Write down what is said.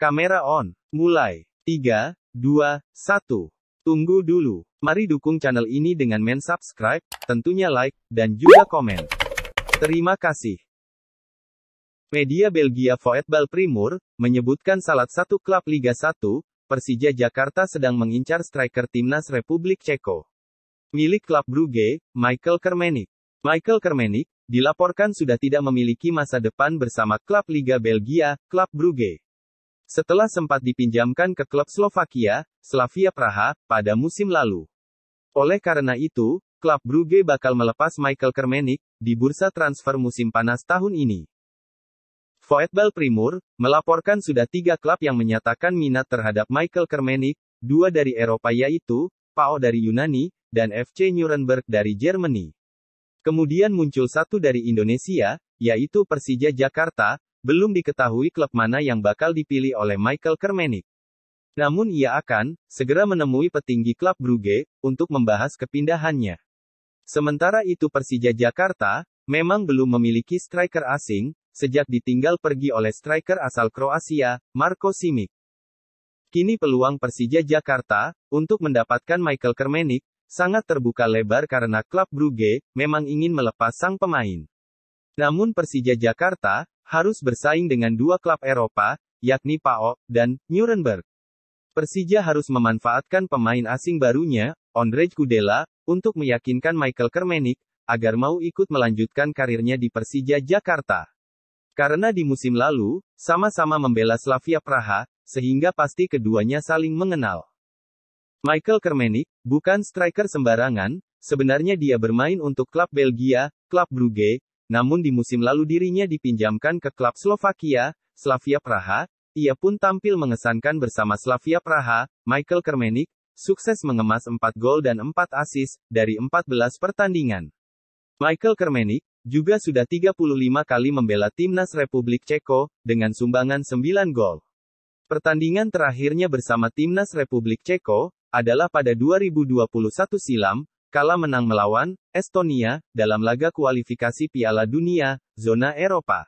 Kamera on. Mulai. 3, 2, 1. Tunggu dulu. Mari dukung channel ini dengan men subscribe, tentunya like, dan juga komen. Terima kasih. Media Belgia Voetbal Primur, menyebutkan salah satu klub Liga 1, Persija Jakarta sedang mengincar striker timnas Republik Ceko. Milik klub Brugge, Michael Kermenik. Michael Kermenik, dilaporkan sudah tidak memiliki masa depan bersama klub Liga Belgia, klub Brugge setelah sempat dipinjamkan ke klub Slovakia, Slavia Praha, pada musim lalu. Oleh karena itu, klub Brugge bakal melepas Michael Kermenik di bursa transfer musim panas tahun ini. Voetbal Primur melaporkan sudah tiga klub yang menyatakan minat terhadap Michael Kermenik, dua dari Eropa yaitu PAO dari Yunani dan FC Nuremberg dari Jermani. Kemudian muncul satu dari Indonesia, yaitu Persija Jakarta, belum diketahui klub mana yang bakal dipilih oleh Michael Kermenik. Namun ia akan segera menemui petinggi klub Brugge untuk membahas kepindahannya. Sementara itu Persija Jakarta memang belum memiliki striker asing sejak ditinggal pergi oleh striker asal Kroasia, Marco Simic. Kini peluang Persija Jakarta untuk mendapatkan Michael Kermenik sangat terbuka lebar karena klub Brugge memang ingin melepas sang pemain. Namun Persija Jakarta harus bersaing dengan dua klub Eropa, yakni PAOK dan Nuremberg. Persija harus memanfaatkan pemain asing barunya, Ondrej Kudela, untuk meyakinkan Michael Kermenik agar mau ikut melanjutkan karirnya di Persija Jakarta. Karena di musim lalu, sama-sama membela Slavia Praha, sehingga pasti keduanya saling mengenal. Michael Kermenik, bukan striker sembarangan, sebenarnya dia bermain untuk klub Belgia, klub Brugge, namun di musim lalu dirinya dipinjamkan ke klub Slovakia, Slavia Praha, ia pun tampil mengesankan bersama Slavia Praha, Michael Kermenik, sukses mengemas 4 gol dan 4 asis dari 14 pertandingan. Michael Kermenik juga sudah 35 kali membela timnas Republik Ceko dengan sumbangan 9 gol. Pertandingan terakhirnya bersama timnas Republik Ceko adalah pada 2021 silam Kala menang melawan Estonia dalam laga kualifikasi Piala Dunia, zona Eropa.